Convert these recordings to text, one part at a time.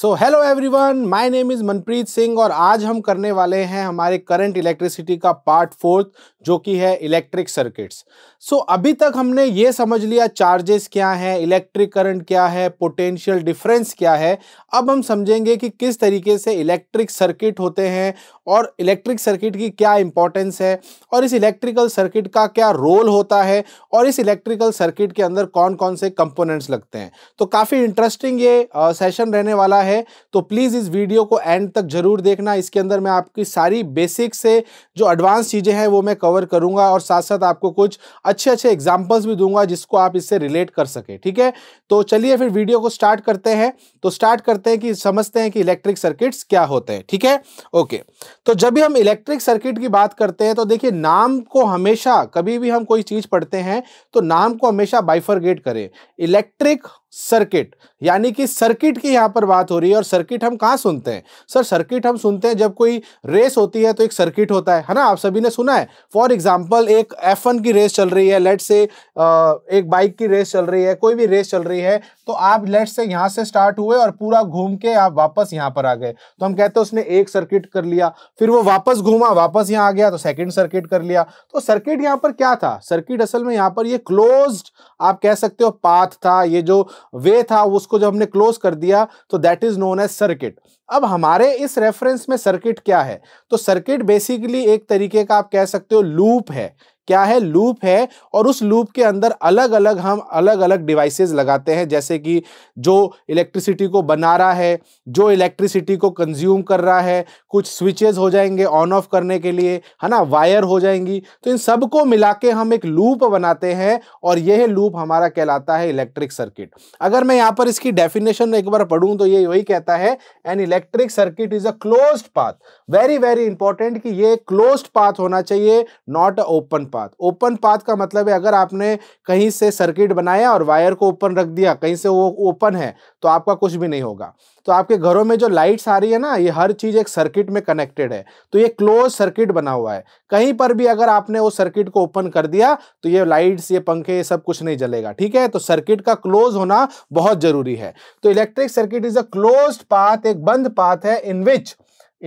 so hello everyone my name is Manpreet Singh और आज हम करने वाले हैं हमारे करंट इलेक्ट्रिसिटी का पार्ट फोर्थ जो कि है इलेक्ट्रिक सर्किट्स सो अभी तक हमने ये समझ लिया चार्जेस क्या हैं इलेक्ट्रिक करंट क्या है पोटेंशियल डिफरेंस क्या है अब हम समझेंगे कि किस तरीके से इलेक्ट्रिक सर्किट होते हैं और इलेक्ट्रिक सर्किट की क्या इंपॉर्टेंस है और इस इलेक्ट्रिकल सर्किट का क्या रोल होता है और इस इलेक्ट्रिकल सर्किट के अंदर कौन कौन से कंपोनेंट्स लगते हैं तो काफ़ी इंटरेस्टिंग ये सेशन रहने वाला है है तो प्लीज़ इस वीडियो को एंड तक ज़रूर देखना इसके अंदर मैं आपकी सारी बेसिक से जो एडवांस चीज़ें हैं वो मैं कवर करूंगा और साथ साथ आपको कुछ अच्छे अच्छे एग्जाम्पल्स भी दूंगा जिसको आप इससे रिलेट कर सके ठीक है तो चलिए फिर वीडियो को स्टार्ट करते हैं तो स्टार्ट करते हैं कि समझते हैं कि इलेक्ट्रिक सर्किट्स क्या होते हैं ठीक है ओके तो जब भी हम इलेक्ट्रिक सर्किट की बात करते हैं तो देखिए नाम को हमेशा कभी भी हम कोई चीज़ पढ़ते हैं तो नाम को हमेशा बाइफरगेट करें इलेक्ट्रिक सर्किट यानी कि सर्किट की यहाँ पर बात हो रही है और सर्किट हम कहाँ सुनते हैं सर सर्किट हम सुनते हैं जब कोई रेस होती है तो एक सर्किट होता है है ना आप सभी ने सुना है फॉर एग्जाम्पल एक एफ की रेस चल रही है लेट से एक बाइक की रेस चल रही है कोई भी रेस चल रही है तो आप लेट से यहाँ से स्टार्ट हुए और पूरा घूम के आप वापस यहाँ पर आ गए तो हम कहते हैं उसने एक सर्किट कर लिया फिर वो वापस घूमा वापस यहाँ आ गया तो सेकेंड सर्किट कर लिया तो सर्किट यहाँ पर क्या था सर्किट असल में यहाँ पर ये क्लोज आप कह सकते हो पाथ था ये जो वे था उसको जब हमने क्लोज कर दिया तो that is known as circuit अब हमारे इस रेफरेंस में सर्किट क्या है तो सर्किट बेसिकली एक तरीके का आप कह सकते हो लूप है क्या है लूप है और उस लूप के अंदर अलग अलग हम अलग अलग डिवाइसेस लगाते हैं जैसे कि जो इलेक्ट्रिसिटी को बना रहा है जो इलेक्ट्रिसिटी को कंज्यूम कर रहा है कुछ स्विचेस हो जाएंगे ऑन ऑफ करने के लिए है ना वायर हो जाएंगी तो इन सबको मिला के हम एक लूप बनाते हैं और यह लूप हमारा कहलाता है इलेक्ट्रिक सर्किट अगर मैं यहाँ पर इसकी डेफिनेशन एक बार पढ़ूँ तो ये वही कहता है an electric circuit is a close path very very important कि ये क्लोज पाथ होना चाहिए not a open path open path का मतलब है अगर आपने कहीं से सर्किट बनाया और वायर को ओपन रख दिया कहीं से वो ओपन है तो आपका कुछ भी नहीं होगा तो आपके घरों में जो लाइट्स आ रही है ना ये हर चीज़ एक सर्किट में कनेक्टेड है तो ये क्लोज सर्किट बना हुआ है कहीं पर भी अगर आपने वो सर्किट को ओपन कर दिया तो ये लाइट्स ये पंखे ये सब कुछ नहीं जलेगा ठीक है तो सर्किट का क्लोज होना बहुत जरूरी है तो electric circuit is a close path एक बंद पाथ है in which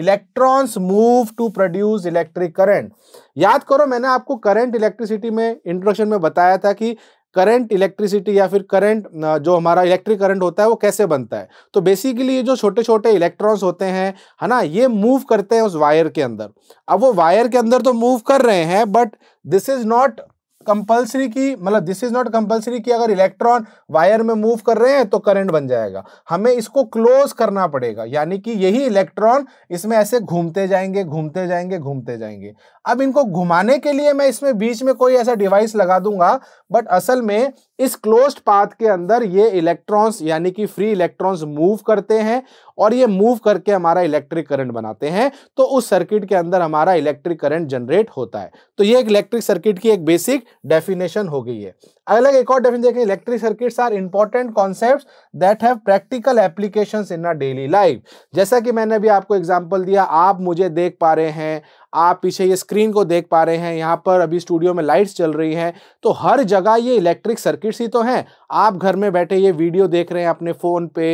electrons move to produce electric current याद करो मैंने आपको करंट इलेक्ट्रिसिटी में इंट्रोडक्शन में बताया था कि करंट इलेक्ट्रिसिटी या फिर करंट जो हमारा इलेक्ट्रिक करंट होता है वो कैसे बनता है तो बेसिकली ये जो छोटे छोटे इलेक्ट्रॉन्स होते हैं है ना ये मूव करते हैं उस वायर के अंदर अब वो वायर के अंदर तो मूव कर रहे हैं but this is not compulsory की मतलब दिस इज नॉट कंपलसरी कि अगर इलेक्ट्रॉन वायर में मूव कर रहे हैं तो करंट बन जाएगा हमें इसको क्लोज करना पड़ेगा यानी कि यही इलेक्ट्रॉन इसमें ऐसे घूमते जाएंगे घूमते जाएंगे घूमते जाएंगे अब इनको घुमाने के लिए मैं इसमें बीच में कोई ऐसा डिवाइस लगा दूंगा बट असल में इस क्लोज्ड पाथ के अंदर ये इलेक्ट्रॉन्स यानी कि फ्री इलेक्ट्रॉन्स मूव करते हैं और ये मूव करके हमारा इलेक्ट्रिक करंट बनाते हैं तो उस सर्किट के अंदर हमारा इलेक्ट्रिक करंट जनरेट होता है तो ये एक इलेक्ट्रिक सर्किट की एक बेसिक डेफिनेशन हो गई है अलग एक और डेफिनेशन देखें electric circuits are important concept that have practical application in a daily life जैसा कि मैंने अभी आपको एग्जाम्पल दिया आप मुझे देख पा रहे हैं आप पीछे ये स्क्रीन को देख पा रहे हैं यहाँ पर अभी स्टूडियो में लाइट्स चल रही हैं तो हर जगह ये इलेक्ट्रिक सर्किट्स ही तो हैं आप घर में बैठे ये वीडियो देख रहे हैं अपने फ़ोन पे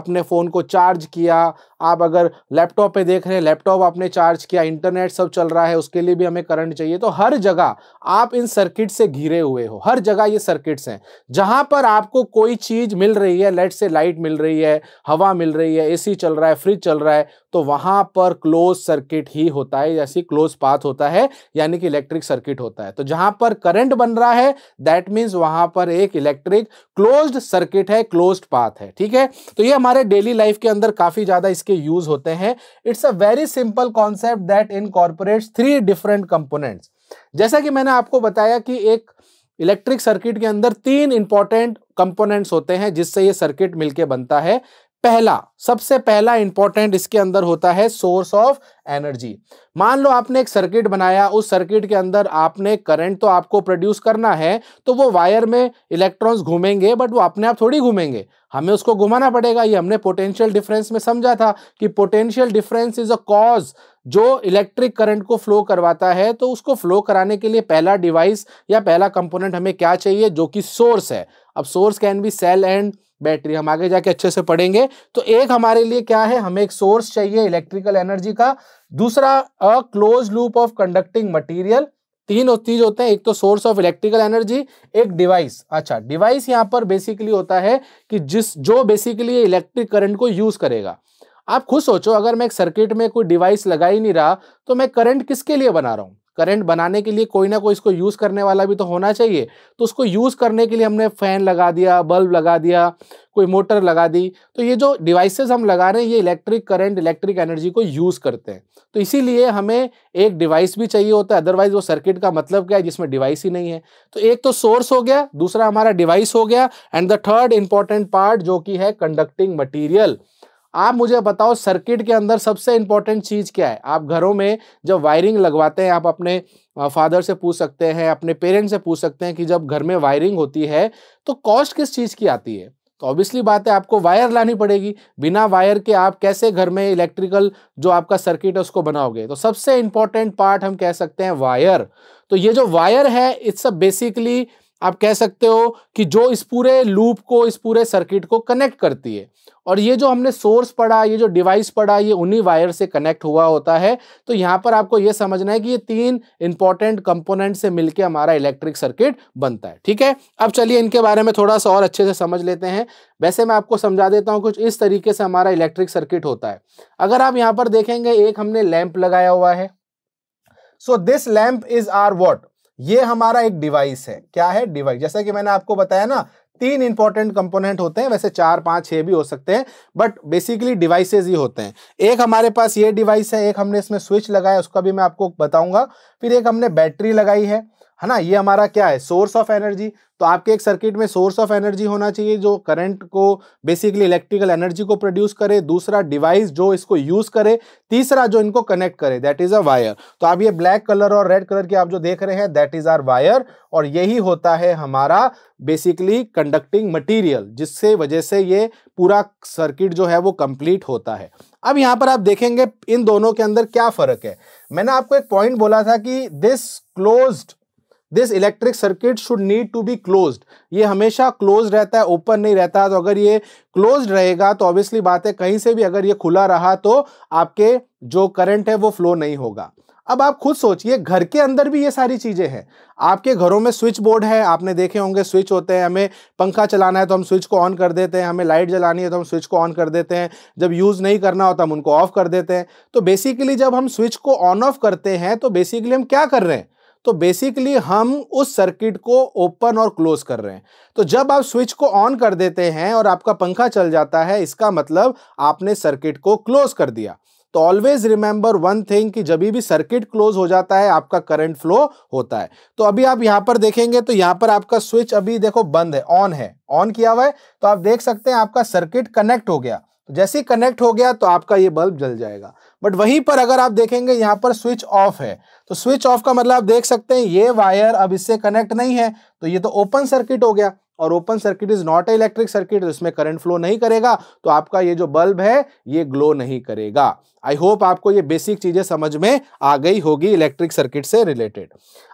अपने फ़ोन को चार्ज किया आप अगर लैपटॉप पे देख रहे हैं लैपटॉप आपने चार्ज किया इंटरनेट सब चल रहा है उसके लिए भी हमें करंट चाहिए तो हर जगह आप इन सर्किट से घिरे हुए हो हर जगह ये सर्किट्स हैं जहाँ पर आपको कोई चीज़ मिल रही है लेट से लाइट मिल रही है हवा मिल रही है एसी चल रहा है फ्रिज चल रहा है तो वहाँ पर क्लोज सर्किट ही होता है जैसे क्लोज पाथ होता है यानी कि इलेक्ट्रिक सर्किट होता है तो जहाँ पर करंट बन रहा है दैट मीन्स वहाँ पर एक इलेक्ट्रिक क्लोज्ड सर्किट है क्लोज्ड पाथ है ठीक है तो ये हमारे डेली लाइफ के अंदर काफ़ी ज़्यादा इसके के यूज होते हैं it's a very simple concept that in corporate three different components जैसा कि मैंने आपको बताया कि एक इलेक्ट्रिक सर्किट के अंदर तीन इंपॉर्टेंट कंपोनेंट्स होते हैं जिससे ये सर्किट मिलके बनता है पहला सबसे पहला इंपॉर्टेंट इसके अंदर होता है सोर्स ऑफ एनर्जी मान लो आपने एक सर्किट बनाया उस सर्किट के अंदर आपने करंट तो आपको प्रोड्यूस करना है तो वो वायर में इलेक्ट्रॉन्स घूमेंगे बट वो अपने आप थोड़ी घूमेंगे हमें उसको घुमाना पड़ेगा ये हमने पोटेंशियल डिफरेंस में समझा था कि potential difference is a cause जो इलेक्ट्रिक करंट को फ्लो करवाता है तो उसको फ्लो कराने के लिए पहला डिवाइस या पहला कंपोनेंट हमें क्या चाहिए जो कि सोर्स है अब source can be cell and battery हम आगे जाके अच्छे से पढ़ेंगे तो एक हमारे लिए क्या है हमें एक सोर्स चाहिए इलेक्ट्रिकल एनर्जी का दूसरा a close loop of conducting material तीन चीज होते हैं एक तो सोर्स ऑफ इलेक्ट्रिकल एनर्जी एक डिवाइस अच्छा डिवाइस यहाँ पर बेसिकली होता है कि जिस जो बेसिकली इलेक्ट्रिक करंट को यूज करेगा आप खुद सोचो अगर मैं एक सर्किट में कोई डिवाइस लगा ही नहीं रहा तो मैं करंट किसके लिए बना रहा हूँ करंट बनाने के लिए कोई ना कोई इसको यूज़ करने वाला भी तो होना चाहिए तो उसको यूज़ करने के लिए हमने फ़ैन लगा दिया बल्ब लगा दिया कोई मोटर लगा दी तो ये जो डिवाइसेस हम लगा रहे हैं ये इलेक्ट्रिक करंट इलेक्ट्रिक एनर्जी को यूज़ करते हैं तो इसीलिए हमें एक डिवाइस भी चाहिए होता है अदरवाइज वो सर्किट का मतलब क्या है जिसमें डिवाइस ही नहीं है तो एक तो सोर्स हो गया दूसरा हमारा डिवाइस हो गया and the third important part जो कि है कंडक्टिंग मटीरियल आप मुझे बताओ सर्किट के अंदर सबसे इंपॉर्टेंट चीज़ क्या है आप घरों में जब वायरिंग लगवाते हैं आप अपने फादर से पूछ सकते हैं अपने पेरेंट्स से पूछ सकते हैं कि जब घर में वायरिंग होती है तो कॉस्ट किस चीज़ की आती है तो ऑब्वियसली बात है आपको वायर लानी पड़ेगी बिना वायर के आप कैसे घर में इलेक्ट्रिकल जो आपका सर्किट है उसको बनाओगे तो सबसे इंपॉर्टेंट पार्ट हम कह सकते हैं वायर तो ये जो वायर है इट्स अ बेसिकली आप कह सकते हो कि जो इस पूरे लूप को इस पूरे सर्किट को कनेक्ट करती है और ये जो हमने सोर्स पढ़ा ये जो डिवाइस पढ़ा ये उन्हीं वायर से कनेक्ट हुआ होता है तो यहाँ पर आपको ये समझना है कि ये तीन इंपॉर्टेंट कंपोनेंट से मिलकर हमारा इलेक्ट्रिक सर्किट बनता है ठीक है अब चलिए इनके बारे में थोड़ा सा और अच्छे से समझ लेते हैं वैसे मैं आपको समझा देता हूँ कुछ इस तरीके से हमारा इलेक्ट्रिक सर्किट होता है अगर आप यहाँ पर देखेंगे एक हमने लैंप लगाया हुआ है so this lamp is are what ये हमारा एक डिवाइस है क्या है डिवाइस जैसा कि मैंने आपको बताया ना तीन इंपॉर्टेंट कंपोनेंट होते हैं वैसे चार पांच छह भी हो सकते हैं बट बेसिकली डिवाइसेज ही होते हैं एक हमारे पास ये डिवाइस है एक हमने इसमें स्विच लगाया उसका भी मैं आपको बताऊंगा फिर एक हमने बैटरी लगाई है है ना ये हमारा क्या है सोर्स ऑफ एनर्जी तो आपके एक सर्किट में सोर्स ऑफ एनर्जी होना चाहिए जो करंट को बेसिकली इलेक्ट्रिकल एनर्जी को प्रोड्यूस करे दूसरा डिवाइस जो इसको यूज करे तीसरा जो इनको कनेक्ट करे दैट इज अ वायर तो आप ये ब्लैक कलर और रेड कलर की आप जो देख रहे हैं दैट इज आर वायर और यही होता है हमारा बेसिकली कंडक्टिंग मटीरियल जिससे वजह से ये पूरा सर्किट जो है वो कंप्लीट होता है अब यहाँ पर आप देखेंगे इन दोनों के अंदर क्या फर्क है मैंने आपको एक पॉइंट बोला था कि this closed this electric circuit should need to be close ये हमेशा क्लोज रहता है ओपन नहीं रहता है तो अगर ये क्लोज रहेगा तो ऑब्वियसली बात है कहीं से भी अगर ये खुला रहा तो आपके जो करंट है वो फ्लो नहीं होगा अब आप खुद सोचिए घर के अंदर भी ये सारी चीज़ें हैं आपके घरों में स्विच बोर्ड है आपने देखे होंगे स्विच होते हैं हमें पंखा चलाना है तो हम स्विच को ऑन कर देते हैं हमें लाइट जलानी है तो हम स्विच को ऑन कर देते हैं जब यूज़ नहीं करना होता तो हम उनको ऑफ कर देते हैं तो बेसिकली जब हम स्विच को ऑन ऑफ करते हैं तो बेसिकली हम क्या कर रहे हैं तो बेसिकली हम उस सर्किट को ओपन और क्लोज कर रहे हैं तो जब आप स्विच को ऑन कर देते हैं और आपका पंखा चल जाता है इसका मतलब आपने सर्किट को क्लोज कर दिया तो ऑलवेज रिमेंबर वन थिंग कि जब भी सर्किट क्लोज हो जाता है आपका करंट फ्लो होता है तो अभी आप यहां पर देखेंगे तो यहां पर आपका स्विच अभी देखो बंद है ऑन है ऑन किया हुआ है तो आप देख सकते हैं आपका सर्किट कनेक्ट हो गया तो जैसे ही कनेक्ट हो गया तो आपका ये बल्ब जल जाएगा बट वहीं पर अगर आप देखेंगे यहाँ पर स्विच ऑफ है तो स्विच ऑफ का मतलब आप देख सकते हैं ये वायर अब इससे कनेक्ट नहीं है तो ये तो ओपन सर्किट हो गया और open circuit is not a electric circuit इसमें करंट फ्लो नहीं करेगा तो आपका ये जो बल्ब है ये ग्लो नहीं करेगा आई होप आपको ये बेसिक चीजें समझ में आ गई होगी इलेक्ट्रिक सर्किट से रिलेटेड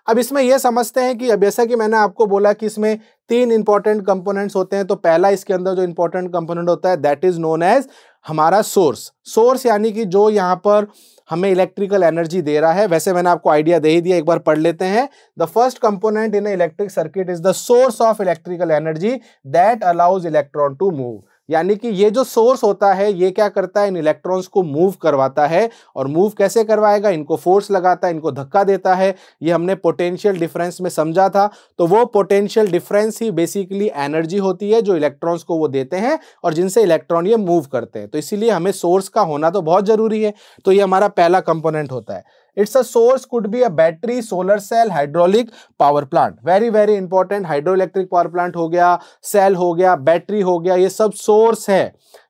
अब इसमें यह समझते हैं कि अब जैसा कि मैंने आपको बोला कि इसमें तीन इंपॉर्टेंट कंपोनेंट्स होते हैं तो पहला इसके अंदर जो इंपॉर्टेंट कंपोनेंट होता है दैट इज नोन एज हमारा सोर्स सोर्स यानी कि जो यहाँ पर हमें इलेक्ट्रिकल एनर्जी दे रहा है वैसे मैंने आपको आइडिया दे ही दिया एक बार पढ़ लेते हैं the first component in electric circuit is the source of electrical energy that allows electron to move यानी कि ये जो सोर्स होता है ये क्या करता है इन इलेक्ट्रॉन्स को मूव करवाता है और मूव कैसे करवाएगा इनको फोर्स लगाता है इनको धक्का देता है ये हमने पोटेंशियल डिफरेंस में समझा था तो वो पोटेंशियल डिफरेंस ही बेसिकली एनर्जी होती है जो इलेक्ट्रॉन्स को वो देते हैं और जिनसे इलेक्ट्रॉन ये मूव करते हैं तो इसीलिए हमें सोर्स का होना तो बहुत ज़रूरी है तो ये हमारा पहला कंपोनेंट होता है it's a source could be a battery solar cell hydraulic power plant very very important hydro electric power plant हो गया सेल हो गया बैटरी हो गया ये सब सोर्स है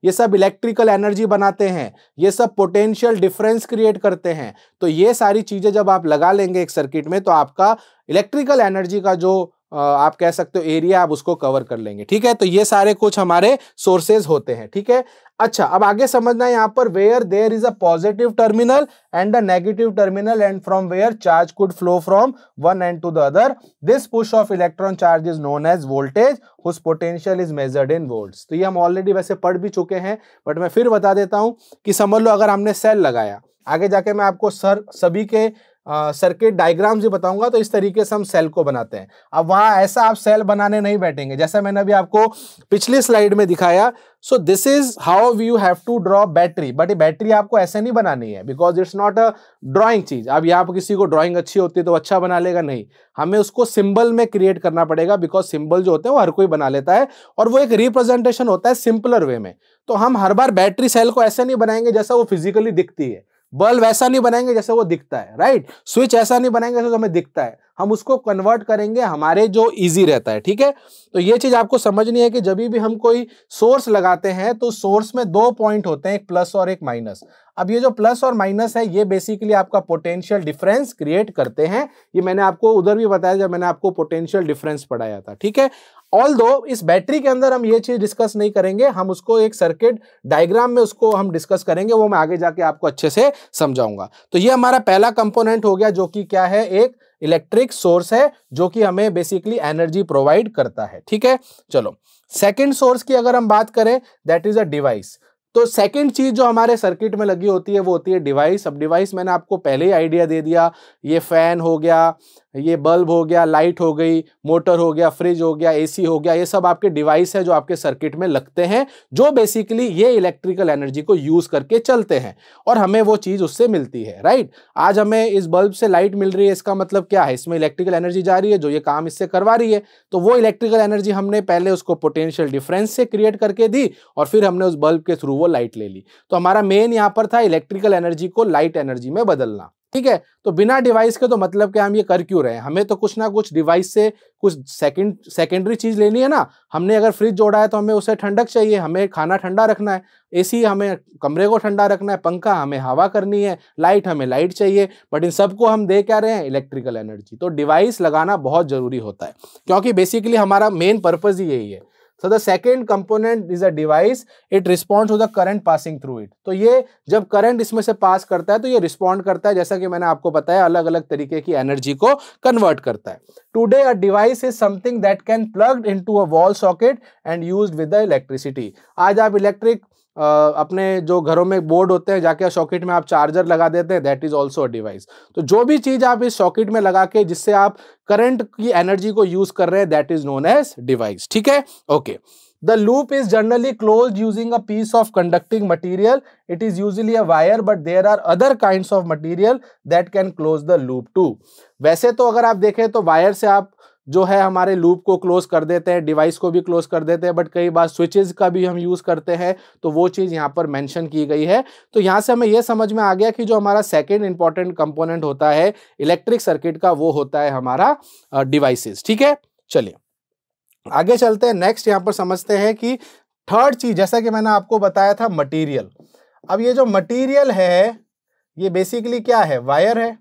ये सब इलेक्ट्रिकल एनर्जी बनाते हैं ये सब पोटेंशियल डिफरेंस क्रिएट करते हैं तो ये सारी चीजें जब आप लगा लेंगे एक सर्किट में तो आपका इलेक्ट्रिकल एनर्जी का जो आप कह सकते हो एरिया आप उसको कवर कर लेंगे ठीक है तो ये सारे कुछ हमारे सोर्सेज होते हैं ठीक है अच्छा अब आगे समझना है यहाँ पर where there is a positive terminal and a negative terminal and from where charge could flow from one end to the other this push of electron charge is known as voltage whose potential is measured in volts तो ये हम already वैसे पढ़ भी चुके हैं but मैं फिर बता देता हूँ कि समझ लो अगर हमने सेल लगाया आगे जाके मैं आपको सर सभी के सर्किट डायग्राम भी बताऊंगा तो इस तरीके से हम सेल को बनाते हैं अब वहाँ ऐसा आप सेल बनाने नहीं बैठेंगे जैसा मैंने अभी आपको पिछली स्लाइड में दिखाया so this is how you have to draw battery but ये बैटरी आपको ऐसे नहीं बनानी है because it's not a drawing चीज अब यहाँ पर किसी को ड्रॉइंग अच्छी होती है तो अच्छा बना लेगा नहीं हमें उसको सिंबल में क्रिएट करना पड़ेगा बिकॉज सिंबल जो होते हैं वो हर कोई बना लेता है और वो एक रिप्रेजेंटेशन होता है सिंपलर वे में तो हम हर बार बैटरी सेल को ऐसे नहीं बनाएंगे जैसा वो फिजिकली दिखती है बल्ब ऐसा नहीं बनाएंगे जैसे वो दिखता है राइट स्विच ऐसा नहीं बनाएंगे जैसे हमें दिखता है हम उसको कन्वर्ट करेंगे हमारे जो इजी रहता है ठीक है तो ये चीज आपको समझनी है कि जब भी हम कोई सोर्स लगाते हैं तो सोर्स में दो पॉइंट होते हैं एक प्लस और एक माइनस अब ये जो प्लस और माइनस है ये बेसिकली आपका पोटेंशियल डिफरेंस क्रिएट करते हैं ये मैंने आपको उधर भी बताया जब मैंने आपको पोटेंशियल डिफरेंस पढ़ाया था ठीक है ऑल दो इस बैटरी के अंदर हम ये चीज डिस्कस नहीं करेंगे हम उसको एक सर्किट डायग्राम में उसको हम डिस्कस करेंगे वो मैं आगे जाके आपको अच्छे से समझाऊंगा तो ये हमारा पहला कंपोनेंट हो गया जो कि क्या है एक इलेक्ट्रिक सोर्स है जो कि हमें बेसिकली एनर्जी प्रोवाइड करता है ठीक है चलो सेकेंड सोर्स की अगर हम बात करें दैट इज अ डिवाइस तो सेकेंड चीज जो हमारे सर्किट में लगी होती है वो होती है डिवाइस अब डिवाइस मैंने आपको पहले ही आइडिया दे दिया ये फैन हो गया ये बल्ब हो गया लाइट हो गई मोटर हो गया फ्रिज हो गया एसी हो गया ये सब आपके डिवाइस है जो आपके सर्किट में लगते हैं जो बेसिकली ये इलेक्ट्रिकल एनर्जी को यूज़ करके चलते हैं और हमें वो चीज़ उससे मिलती है राइट आज हमें इस बल्ब से लाइट मिल रही है इसका मतलब क्या है इसमें इलेक्ट्रिकल एनर्जी जा रही है जो ये काम इससे करवा रही है तो वो इलेक्ट्रिकल एनर्जी हमने पहले उसको पोटेंशियल डिफरेंस से क्रिएट करके दी और फिर हमने उस बल्ब के थ्रू वो लाइट ले ली तो हमारा मेन यहाँ पर था इलेक्ट्रिकल एनर्जी को लाइट एनर्जी में बदलना ठीक है तो बिना डिवाइस के तो मतलब क्या हम ये कर क्यों रहे हैं हमें तो कुछ ना कुछ डिवाइस से कुछ सेकंड सेकेंडरी चीज़ लेनी है ना हमने अगर फ्रिज जोड़ा है तो हमें उसे ठंडक चाहिए हमें खाना ठंडा रखना है एसी हमें कमरे को ठंडा रखना है पंखा हमें हवा करनी है लाइट हमें लाइट चाहिए बट इन सबको हम दे क्या रहे हैं इलेक्ट्रिकल एनर्जी तो डिवाइस लगाना बहुत ज़रूरी होता है क्योंकि बेसिकली हमारा मेन पर्पज़ ही यही है so the second component is a device it respond to the current passing through it तो ये जब करंट इसमें से पास करता है तो ये रिस्पॉन्ड करता है जैसा कि मैंने आपको बताया अलग अलग तरीके की एनर्जी को कन्वर्ट करता है today a device is something that can plug in to a wall socket and use with the electricity आज आप इलेक्ट्रिक अपने जो घरों में बोर्ड होते हैं जाके सॉकेट में आप चार्जर लगा देते हैं that is also a device तो जो भी चीज आप इस सॉकेट में लगा के जिससे आप करंट की एनर्जी को यूज कर रहे हैं that is known as device ठीक है okay the loop is generally close using a piece of conducting material it is usually a wire but there are other kind of material that can close the loop too वैसे तो अगर आप देखें तो wire से आप जो है हमारे लूप को क्लोज कर देते हैं डिवाइस को भी क्लोज कर देते हैं बट कई बार स्विचेज का भी हम यूज़ करते हैं तो वो चीज़ यहाँ पर मैंशन की गई है तो यहाँ से हमें यह समझ में आ गया कि जो हमारा सेकेंड इंपॉर्टेंट कंपोनेंट होता है इलेक्ट्रिक सर्किट का वो होता है हमारा डिवाइसेस ठीक है चलिए आगे चलते हैं नेक्स्ट यहाँ पर समझते हैं कि थर्ड चीज जैसा कि मैंने आपको बताया था मटीरियल अब ये जो मटीरियल है ये बेसिकली क्या है वायर है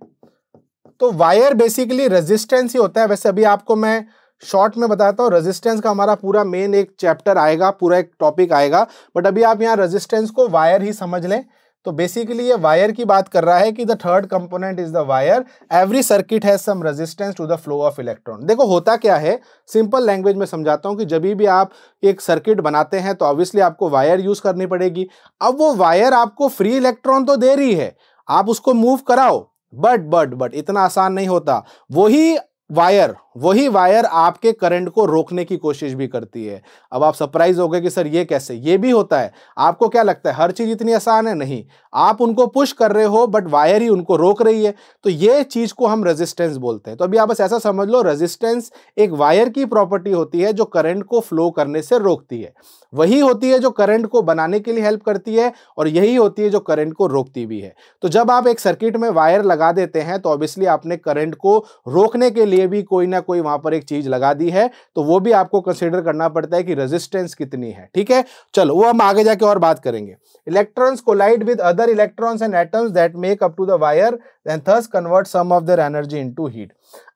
तो वायर बेसिकली रेजिस्टेंस ही होता है वैसे अभी आपको मैं शॉर्ट में बताता हूँ रेजिस्टेंस का हमारा पूरा मेन एक चैप्टर आएगा पूरा एक टॉपिक आएगा बट अभी आप यहाँ रेजिस्टेंस को वायर ही समझ लें तो बेसिकली ये वायर की बात कर रहा है कि the third component is the wire every circuit has some resistance to the flow of electron देखो होता क्या है सिंपल लैंग्वेज में समझाता हूँ कि जब भी आप एक सर्किट बनाते हैं तो ऑब्वियसली आपको वायर यूज़ करनी पड़ेगी अब वो वायर आपको फ्री इलेक्ट्रॉन तो दे रही है आप उसको मूव कराओ बट बट बट इतना आसान नहीं होता वही वायर वही वायर आपके करंट को रोकने की कोशिश भी करती है अब आप सरप्राइज हो गए कि सर ये कैसे ये भी होता है आपको क्या लगता है हर चीज़ इतनी आसान है नहीं आप उनको पुश कर रहे हो बट वायर ही उनको रोक रही है तो ये चीज़ को हम रेजिस्टेंस बोलते हैं तो अभी आप बस ऐसा समझ लो रेजिस्टेंस एक वायर की प्रॉपर्टी होती है जो करंट को फ्लो करने से रोकती है वही होती है जो करंट को बनाने के लिए हेल्प करती है और यही होती है जो करंट को रोकती भी है तो जब आप एक सर्किट में वायर लगा देते हैं तो ऑब्वियसली आपने करंट को रोकने के लिए भी कोई ना कोई वहां पर एक चीज लगा दी है तो वो भी आपको कंसिडर करना पड़ता है कि रेजिस्टेंस कितनी है ठीक है चलो वो हम आगे जाके और बात करेंगे electrons collide with other electrons and atoms that make up to the wire and thus convert some of their energy in heat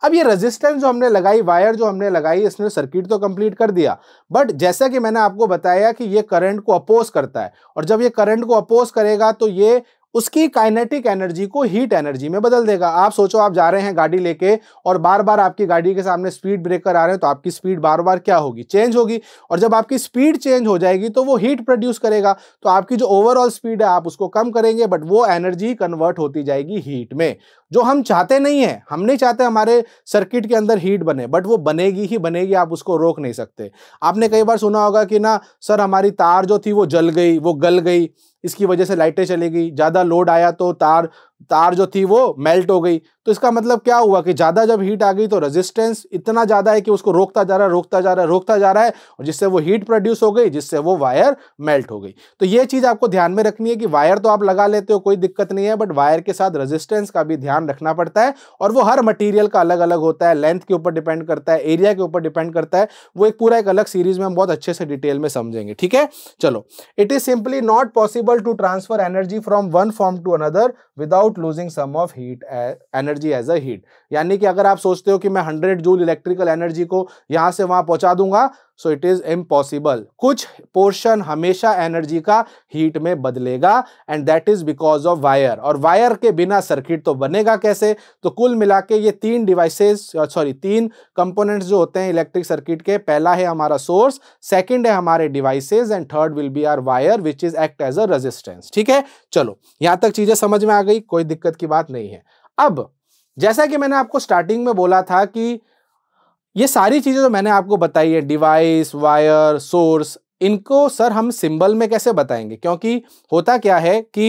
अब ये रेजिस्टेंस जो हमने लगाई वायर जो हमने लगाई इसने सर्किट तो कंप्लीट कर दिया बट जैसा कि मैंने आपको बताया कि ये करंट को अपोज करता है और जब ये करंट को अपोज करेगा तो ये उसकी काइनेटिक एनर्जी को हीट एनर्जी में बदल देगा आप सोचो आप जा रहे हैं गाड़ी लेके और बार बार आपकी गाड़ी के सामने स्पीड ब्रेकर आ रहे हैं तो आपकी स्पीड बार बार क्या होगी चेंज होगी और जब आपकी स्पीड चेंज हो जाएगी तो वो हीट प्रोड्यूस करेगा तो आपकी जो ओवरऑल स्पीड है आप उसको कम करेंगे बट वो एनर्जी कन्वर्ट होती जाएगी हीट में जो हम चाहते नहीं है हम नहीं चाहते हमारे सर्किट के अंदर हीट बने बट वो बनेगी ही बनेगी आप उसको रोक नहीं सकते आपने कई बार सुना होगा कि ना सर हमारी तार जो थी वो जल गई वो गल गई इसकी वजह से लाइटें चलेगी ज़्यादा लोड आया तो तार तार जो थी वो मेल्ट हो गई तो इसका मतलब क्या हुआ कि ज़्यादा जब हीट आ गई तो रेजिस्टेंस इतना ज़्यादा है कि उसको रोकता जा रहा है रोकता जा रहा है रोकता जा रहा है और जिससे वो हीट प्रोड्यूस हो गई जिससे वो वायर मेल्ट हो गई तो ये चीज़ आपको ध्यान में रखनी है कि वायर तो आप लगा लेते हो कोई दिक्कत नहीं है बट वायर के साथ रजिस्टेंस का भी ध्यान रखना पड़ता है और वो हर मटीरियल का अलग अलग होता है लेंथ के ऊपर डिपेंड करता है एरिया के ऊपर डिपेंड करता है वो एक पूरा एक अलग सीरीज में हम बहुत अच्छे से डिटेल में समझेंगे ठीक है चलो it is simply not possible to transfer energy from one form to another without without losing some of heat energy as a heat यानी कि अगर आप सोचते हो कि मैं 100 जूल इलेक्ट्रिकल एनर्जी को यहां से वहां पहुंचा दूंगा सो इट इज इम्पॉसिबल कुछ पोर्शन हमेशा एनर्जी का हीट में बदलेगा and that is because of wire और वायर के बिना सर्किट तो बनेगा कैसे तो कुल मिला के ये तीन डिवाइसेस सॉरी तीन कंपोनेंट्स जो होते हैं इलेक्ट्रिक सर्किट के पहला है हमारा सोर्स सेकेंड है हमारे devices and third will be our wire which is act as a resistance ठीक है चलो यहां तक चीजें समझ में आ गई कोई दिक्कत की बात नहीं है अब जैसा कि मैंने आपको स्टार्टिंग में बोला था कि ये सारी चीज़ें जो तो मैंने आपको बताई है डिवाइस वायर सोर्स इनको सर हम सिंबल में कैसे बताएंगे क्योंकि होता क्या है कि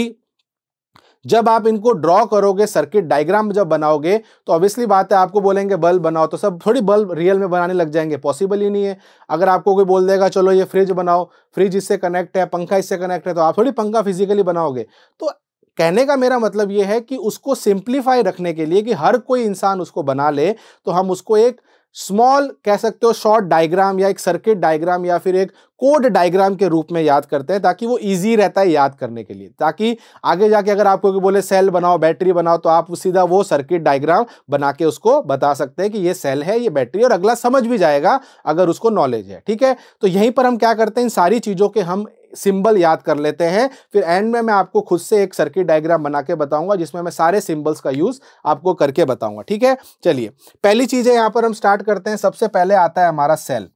जब आप इनको ड्रॉ करोगे सर्किट डायग्राम जब बनाओगे तो ऑब्वियसली बात है आपको बोलेंगे बल्ब बनाओ तो सब थोड़ी बल्ब रियल में बनाने लग जाएंगे पॉसिबल ही नहीं है अगर आपको कोई बोल देगा चलो ये फ्रिज बनाओ फ्रिज इससे कनेक्ट है पंखा इससे कनेक्ट है तो आप थोड़ी पंखा फिजिकली बनाओगे तो कहने का मेरा मतलब ये है कि उसको सिंप्लीफाई रखने के लिए कि हर कोई इंसान उसको बना ले तो हम उसको एक स्मॉल कह सकते हो शॉर्ट डायग्राम या एक सर्किट डायग्राम या फिर एक कोड डायग्राम के रूप में याद करते हैं ताकि वो इजी रहता है याद करने के लिए ताकि आगे जाके अगर आपको बोले सेल बनाओ बैटरी बनाओ तो आप सीधा वो सर्किट डायग्राम बना के उसको बता सकते हैं कि ये सेल है ये बैटरी और अगला समझ भी जाएगा अगर उसको नॉलेज है ठीक है तो यहीं पर हम क्या करते हैं इन सारी चीज़ों के हम सिंबल याद कर लेते हैं फिर एंड में मैं आपको खुद से एक सर्किट डायग्राम बना के बताऊंगा जिसमें मैं सारे सिंबल्स का यूज़ आपको करके बताऊंगा ठीक है चलिए पहली चीज़ है यहाँ पर हम स्टार्ट करते हैं सबसे पहले आता है हमारा सेल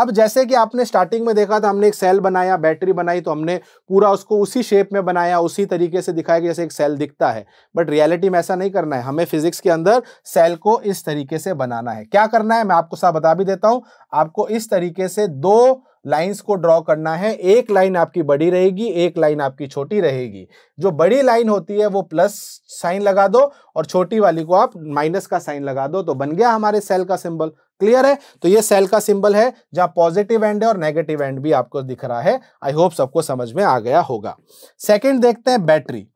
अब जैसे कि आपने स्टार्टिंग में देखा था हमने एक सेल बनाया बैटरी बनाई तो हमने पूरा उसको उसी शेप में बनाया उसी तरीके से दिखाया कि जैसे एक सेल दिखता है बट रियलिटी में ऐसा नहीं करना है हमें फिजिक्स के अंदर सेल को इस तरीके से बनाना है क्या करना है मैं आपको साफ बता भी देता हूं आपको इस तरीके से दो लाइंस को ड्रॉ करना है एक लाइन आपकी बड़ी रहेगी एक लाइन आपकी छोटी रहेगी जो बड़ी लाइन होती है वो प्लस साइन लगा दो और छोटी वाली को आप माइनस का साइन लगा दो तो बन गया हमारे सेल का सिंबल क्लियर है तो ये सेल का सिंबल है जहां पॉजिटिव एंड है और नेगेटिव एंड भी आपको दिख रहा है आई होप सबको समझ में आ गया होगा सेकेंड देखते हैं बैटरी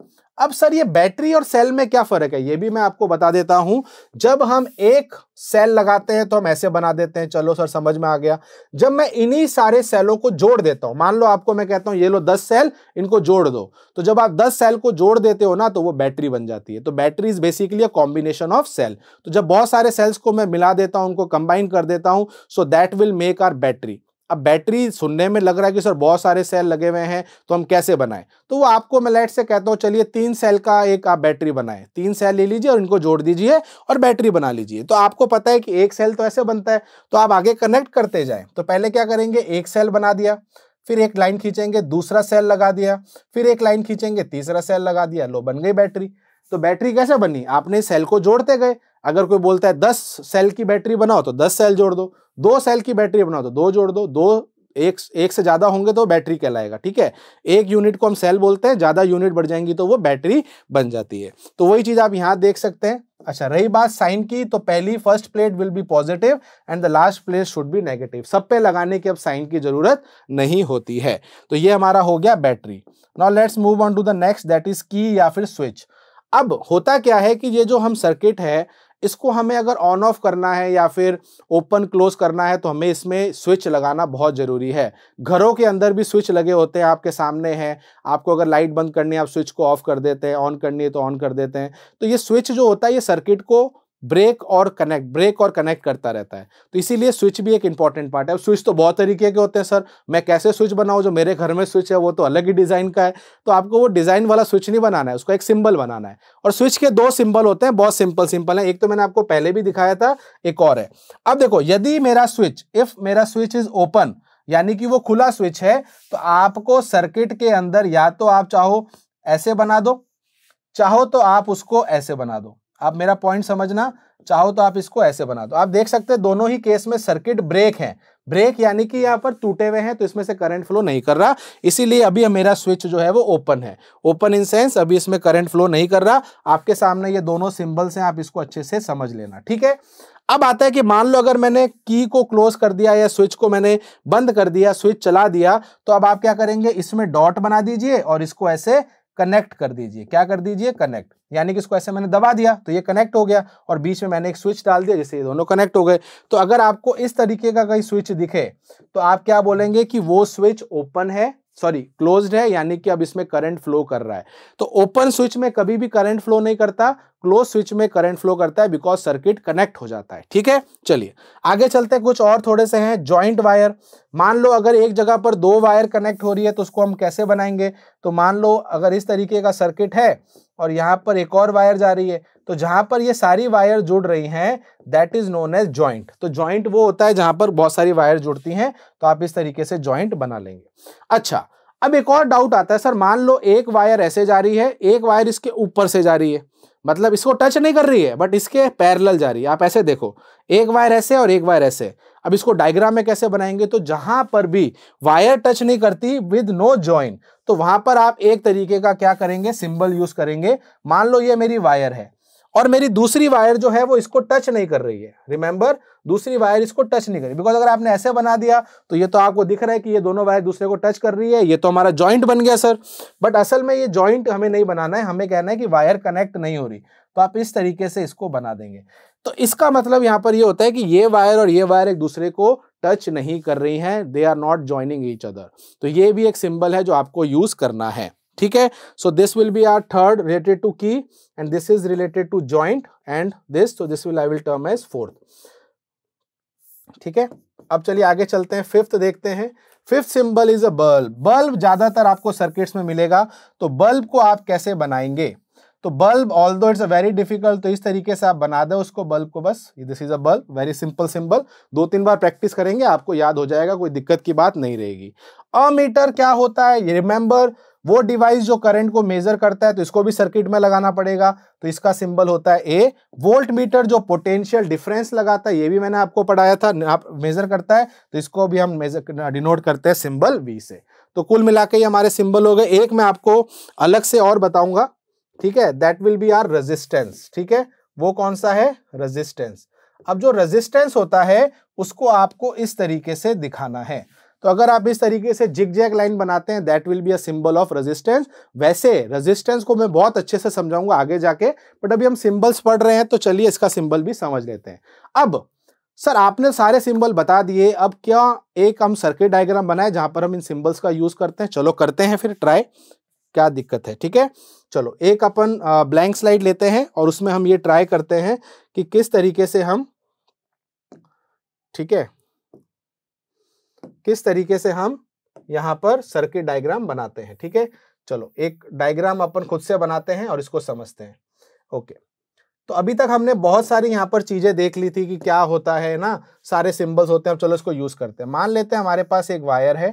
अब सर ये बैटरी और सेल में क्या फ़र्क है ये भी मैं आपको बता देता हूं जब हम एक सेल लगाते हैं तो हम ऐसे बना देते हैं चलो सर समझ में आ गया जब मैं इन्हीं सारे सेलों को जोड़ देता हूं मान लो आपको मैं कहता हूं ये लो दस सेल इनको जोड़ दो तो जब आप दस सेल को जोड़ देते हो ना तो वो बैटरी बन जाती है तो battery is basically a combination of cell तो जब बहुत सारे सेल्स को मैं मिला देता हूं उनको कंबाइन कर देता हूं so that will make our battery अब बैटरी सुनने में लग रहा है कि सर बहुत सारे सेल लगे हुए हैं तो हम कैसे बनाएं तो वो आपको मैं लाइट से कहता हूँ चलिए तीन सेल का एक आप बैटरी बनाएं तीन सेल ले लीजिए और इनको जोड़ दीजिए और बैटरी बना लीजिए तो आपको पता है कि एक सेल तो ऐसे बनता है तो आप आगे कनेक्ट करते जाएँ तो पहले क्या करेंगे एक सेल बना दिया फिर एक लाइन खींचेंगे दूसरा सेल लगा दिया फिर एक लाइन खींचेंगे तीसरा सेल लगा दिया लो बन गई बैटरी तो बैटरी कैसे बनी आपने सेल को जोड़ते गए अगर कोई बोलता है दस सेल की बैटरी बनाओ तो दस सेल जोड़ दो दो सेल की बैटरी बना दो तो दो जोड़ दो दो एक एक से ज़्यादा होंगे तो बैटरी कहलाएगा ठीक है एक यूनिट को हम सेल बोलते हैं ज़्यादा यूनिट बढ़ जाएंगी तो वो बैटरी बन जाती है तो वही चीज़ आप यहाँ देख सकते हैं अच्छा रही बात साइन की तो पहली first plate will be positive and the last plate should be negative सब पे लगाने की अब साइन की जरूरत नहीं होती है तो ये हमारा हो गया battery now let's move on to the next that is key या फिर स्विच अब होता क्या है कि ये जो हम सर्किट है इसको हमें अगर ऑन ऑफ करना है या फिर ओपन क्लोज करना है तो हमें इसमें स्विच लगाना बहुत ज़रूरी है घरों के अंदर भी स्विच लगे होते हैं आपके सामने हैं आपको अगर लाइट बंद करनी है आप स्विच को ऑफ कर देते हैं ऑन करनी है तो ऑन कर देते हैं तो ये स्विच जो होता है ये सर्किट को ब्रेक और कनेक्ट ब्रेक और कनेक्ट करता रहता है तो इसीलिए स्विच भी एक इंपॉर्टेंट पार्ट है स्विच तो बहुत तरीके के होते हैं सर मैं कैसे स्विच बनाऊँ जो मेरे घर में स्विच है वो तो अलग ही डिज़ाइन का है तो आपको वो डिज़ाइन वाला स्विच नहीं बनाना है उसको एक सिंबल बनाना है और स्विच के दो सिंबल होते हैं बहुत सिंपल सिंपल है एक तो मैंने आपको पहले भी दिखाया था एक और है अब देखो यदि मेरा स्विच इफ़ मेरा स्विच इज़ ओपन यानी कि वो खुला स्विच है तो आपको सर्किट के अंदर या तो आप चाहो ऐसे बना दो चाहो तो आप उसको ऐसे बना दो आप मेरा पॉइंट समझना चाहो तो आप इसको ऐसे बना दो आप देख सकते हैं दोनों ही केस में सर्किट ब्रेक है ब्रेक यानी कि यहाँ पर टूटे हुए हैं तो इसमें से करंट फ्लो नहीं कर रहा इसीलिए अभी मेरा स्विच जो है वो ओपन है ओपन इन सेंस अभी इसमें करंट फ्लो नहीं कर रहा आपके सामने ये दोनों सिंबल्स हैं आप इसको अच्छे से समझ लेना ठीक है अब आता है कि मान लो अगर मैंने की को क्लोज कर दिया या स्विच को मैंने बंद कर दिया स्विच चला दिया तो अब आप क्या करेंगे इसमें डॉट बना दीजिए और इसको ऐसे कनेक्ट कर दीजिए क्या कर दीजिए कनेक्ट यानी कि इसको ऐसे मैंने दबा दिया तो ये कनेक्ट हो गया और बीच में मैंने एक स्विच डाल दिया जिससे ये दोनों कनेक्ट हो गए तो अगर आपको इस तरीके का कहीं स्विच दिखे तो आप क्या बोलेंगे कि वो स्विच ओपन है सॉरी क्लोज्ड है यानी कि अब इसमें करंट फ्लो कर रहा है तो ओपन स्विच में कभी भी करंट फ्लो नहीं करता क्लोज स्विच में करंट फ्लो करता है बिकॉज सर्किट कनेक्ट हो जाता है ठीक है चलिए आगे चलते हैं कुछ और थोड़े से हैं जॉइंट वायर मान लो अगर एक जगह पर दो वायर कनेक्ट हो रही है तो उसको हम कैसे बनाएंगे तो मान लो अगर इस तरीके का सर्किट है और यहाँ पर एक और वायर जा रही है तो जहां पर ये सारी वायर जुड़ रही हैं that is known as joint तो ज्वाइंट वो होता है जहां पर बहुत सारी वायर जुड़ती हैं तो आप इस तरीके से ज्वाइंट बना लेंगे अच्छा अब एक और डाउट आता है सर मान लो एक वायर ऐसे जा रही है एक वायर इसके ऊपर से जा रही है मतलब इसको टच नहीं कर रही है बट इसके पैरल जा रही है आप ऐसे देखो एक वायर ऐसे और एक वायर ऐसे अब इसको डायग्राम में कैसे बनाएंगे तो जहां पर भी वायर टच नहीं करती विद नो ज्वाइन तो वहां पर आप एक तरीके का क्या करेंगे सिंबल यूज करेंगे मान लो ये मेरी वायर है और मेरी दूसरी वायर जो है वो इसको टच नहीं कर रही है रिमेंबर दूसरी वायर इसको टच नहीं कर रही बिकॉज अगर आपने ऐसे बना दिया तो ये तो आपको दिख रहा है कि ये दोनों वायर दूसरे को टच कर रही है ये तो हमारा जॉइंट बन गया सर बट असल में ये जॉइंट हमें नहीं बनाना है हमें कहना है कि वायर कनेक्ट नहीं हो रही तो आप इस तरीके से इसको बना देंगे तो इसका मतलब यहां पर ये यह होता है कि ये वायर और ये वायर एक दूसरे को टच नहीं कर रही हैं they are not joining each other तो ये भी एक सिंबल है जो आपको यूज करना है ठीक है so this will be our third related to key and this is related to joint and this तो this will I will term as fourth ठीक है अब चलिए आगे चलते हैं फिफ्थ देखते हैं fifth symbol is a bulb bulb ज्यादातर आपको सर्किट्स में मिलेगा तो बल्ब को आप कैसे बनाएंगे तो bulb although it's a very difficult तो इस तरीके से आप बना दो उसको बल्ब को बस this is a bulb very simple symbol दो तीन बार प्रैक्टिस करेंगे आपको याद हो जाएगा कोई दिक्कत की बात नहीं रहेगी अ मीटर क्या होता है रिमेंबर वो डिवाइस जो करंट को मेजर करता है तो इसको भी सर्किट में लगाना पड़ेगा तो इसका सिंबल होता है ए वोल्ट मीटर जो पोटेंशियल डिफरेंस लगाता है ये भी मैंने आपको पढ़ाया था आप मेजर करता है तो इसको भी हम मेजर डिनोट करते हैं सिंबल वी से तो कुल मिला के ये हमारे सिंबल हो गए एक मैं आपको अलग से और बताऊंगा ठीक है that will be our resistance ठीक है वो कौन सा है रेजिस्टेंस अब जो रेजिस्टेंस होता है उसको आपको इस तरीके से दिखाना है तो अगर आप इस तरीके से जिग जैग लाइन बनाते हैं that will be a symbol of resistance वैसे रेजिस्टेंस को मैं बहुत अच्छे से समझाऊंगा आगे जाके बट अभी हम सिंबल्स पढ़ रहे हैं तो चलिए इसका सिंबल भी समझ लेते हैं अब सर आपने सारे सिंबल बता दिए अब क्या एक हम सर्किट डायग्राम बनाए जहां पर हम इन सिंबल्स का यूज करते हैं चलो करते हैं फिर ट्राई क्या दिक्कत है ठीक है चलो एक अपन ब्लैंक स्लाइड लेते हैं और उसमें हम ये ट्राई करते हैं कि किस तरीके से हम ठीक है किस तरीके से हम यहां पर सर्किट डायग्राम बनाते हैं ठीक है चलो एक डायग्राम अपन खुद से बनाते हैं और इसको समझते हैं ओके तो अभी तक हमने बहुत सारी यहाँ पर चीज़ें देख ली थी कि क्या होता है ना सारे सिंबल्स होते हैं चलो इसको यूज़ करते हैं मान लेते हैं हमारे पास एक वायर है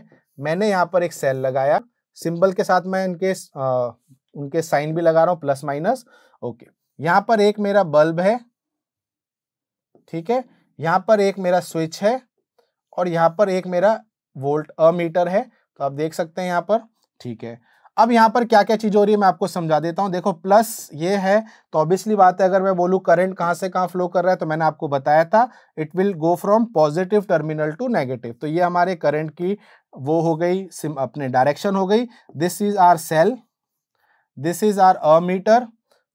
मैंने यहाँ पर एक सेल लगाया सिंबल के साथ मैं इनके आ, उनके साइन भी लगा रहा हूँ प्लस माइनस ओके यहाँ पर एक मेरा बल्ब है ठीक है यहाँ पर एक मेरा स्विच है और यहाँ पर एक मेरा वोल्ट अमीटर है तो आप देख सकते हैं यहाँ पर ठीक है अब यहाँ पर क्या क्या चीज़ हो रही है मैं आपको समझा देता हूँ देखो प्लस ये है तो ऑब्वियसली बात है अगर मैं बोलू करंट कहाँ से कहां फ्लो कर रहा है तो मैंने आपको बताया था it will go from positive terminal to negative तो ये हमारे करंट की वो हो गई सिम अपने डायरेक्शन हो गई this is our cell this is our ammeter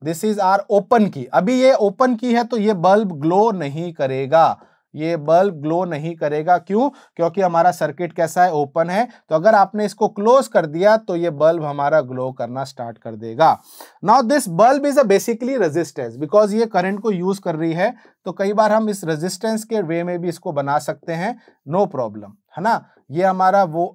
this is our open key अभी ये ओपन की है तो ये बल्ब ग्लो नहीं करेगा ये बल्ब ग्लो नहीं करेगा क्यों क्योंकि हमारा सर्किट कैसा है ओपन है तो अगर आपने इसको क्लोज कर दिया तो ये बल्ब हमारा ग्लो करना स्टार्ट कर देगा now this bulb is a basically resistance because ये करंट को यूज कर रही है तो कई बार हम इस रेजिस्टेंस के वे में भी इसको बना सकते हैं नो no प्रॉब्लम है ना ये हमारा वो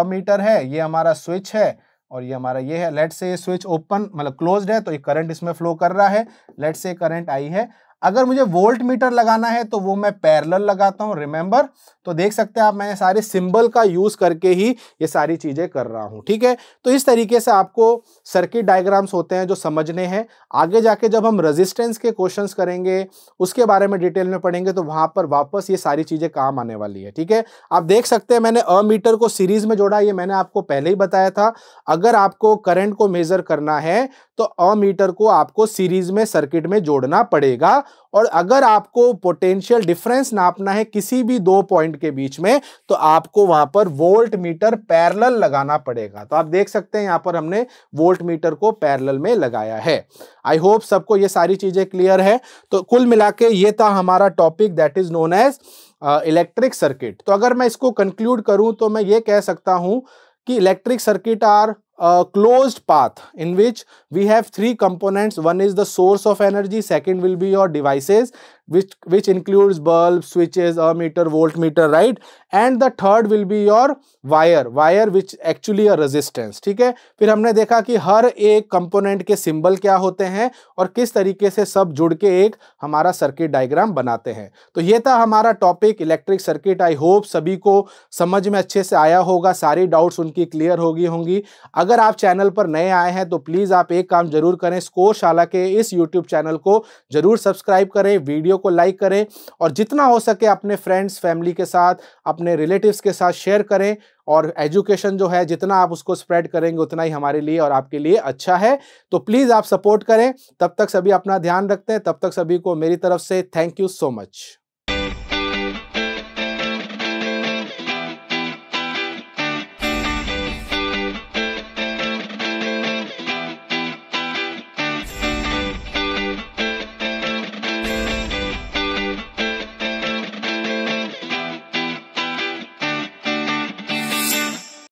अमीटर है ये हमारा स्विच है और ये हमारा ये है लेट से ये स्विच ओपन मतलब क्लोज्ड है तो ये करंट इसमें फ्लो कर रहा है लेट से करंट आई है अगर मुझे वोल्ट मीटर लगाना है तो वो मैं पैरल लगाता हूँ रिमेंबर तो देख सकते हैं आप मैं सारे सिंबल का यूज़ करके ही ये सारी चीज़ें कर रहा हूँ ठीक है तो इस तरीके से आपको सर्किट डायग्राम्स होते हैं जो समझने हैं आगे जाके जब हम रजिस्टेंस के क्वेश्चन करेंगे उसके बारे में डिटेल में पढ़ेंगे तो वहाँ पर वापस ये सारी चीज़ें काम आने वाली है ठीक है आप देख सकते हैं मैंने अ मीटर को सीरीज में जोड़ा ये मैंने आपको पहले ही बताया था अगर आपको करंट को मेजर करना है तो अ मीटर को आपको सीरीज में सर्किट में जोड़ना पड़ेगा और अगर आपको पोटेंशियल डिफरेंस नापना है किसी भी दो पॉइंट के बीच में तो आपको वहां पर वोल्ट मीटर पैरल लगाना पड़ेगा तो आप देख सकते हैं यहां पर हमने वोल्ट मीटर को पैरल में लगाया है आई होप सबको ये सारी चीजें क्लियर है तो कुल मिला के ये था हमारा topic that is known as electric circuit तो अगर मैं इसको कंक्लूड करूं तो मैं ये कह सकता हूं electric circuit are uh, closed path in which we have three components one is the source of energy second will be your devices which which includes bulb switches ammeter voltmeter right and the third will be your wire wire which actually a resistance ठीक है फिर हमने देखा कि हर एक component के symbol क्या होते हैं और किस तरीके से सब जुड़ के एक हमारा सर्किट डायग्राम बनाते हैं तो ये था हमारा topic electric circuit I hope सभी को समझ में अच्छे से आया होगा सारी डाउट्स उनकी क्लियर होगी होंगी अगर आप चैनल पर नए आए हैं तो प्लीज़ आप एक काम जरूर करें स्कोरशाला के इस यूट्यूब चैनल को जरूर सब्सक्राइब करें वीडियो को लाइक करें और जितना हो सके अपने फ्रेंड्स फैमिली के साथ अपने रिलेटिव्स के साथ शेयर करें और एजुकेशन जो है जितना आप उसको स्प्रेड करेंगे उतना ही हमारे लिए और आपके लिए अच्छा है तो प्लीज़ आप सपोर्ट करें तब तक सभी अपना ध्यान रखते हैं तब तक सभी को मेरी तरफ से थैंक यू सो मच